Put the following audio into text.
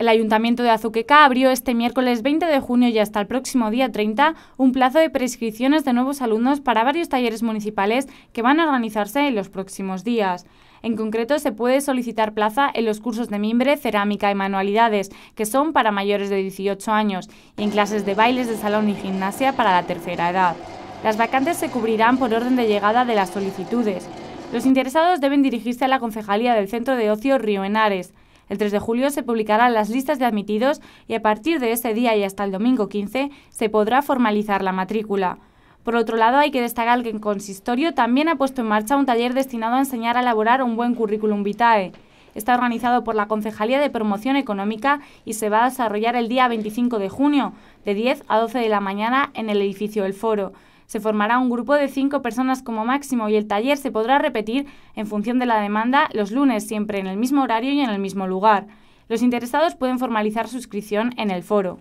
El Ayuntamiento de Azuqueca abrió este miércoles 20 de junio y hasta el próximo día 30 un plazo de prescripciones de nuevos alumnos para varios talleres municipales que van a organizarse en los próximos días. En concreto, se puede solicitar plaza en los cursos de mimbre, cerámica y manualidades, que son para mayores de 18 años, y en clases de bailes de salón y gimnasia para la tercera edad. Las vacantes se cubrirán por orden de llegada de las solicitudes. Los interesados deben dirigirse a la Concejalía del Centro de Ocio Río Henares, el 3 de julio se publicarán las listas de admitidos y a partir de ese día y hasta el domingo 15 se podrá formalizar la matrícula. Por otro lado, hay que destacar que el consistorio también ha puesto en marcha un taller destinado a enseñar a elaborar un buen currículum vitae. Está organizado por la Concejalía de Promoción Económica y se va a desarrollar el día 25 de junio, de 10 a 12 de la mañana, en el edificio El Foro. Se formará un grupo de cinco personas como máximo y el taller se podrá repetir en función de la demanda los lunes, siempre en el mismo horario y en el mismo lugar. Los interesados pueden formalizar suscripción en el foro.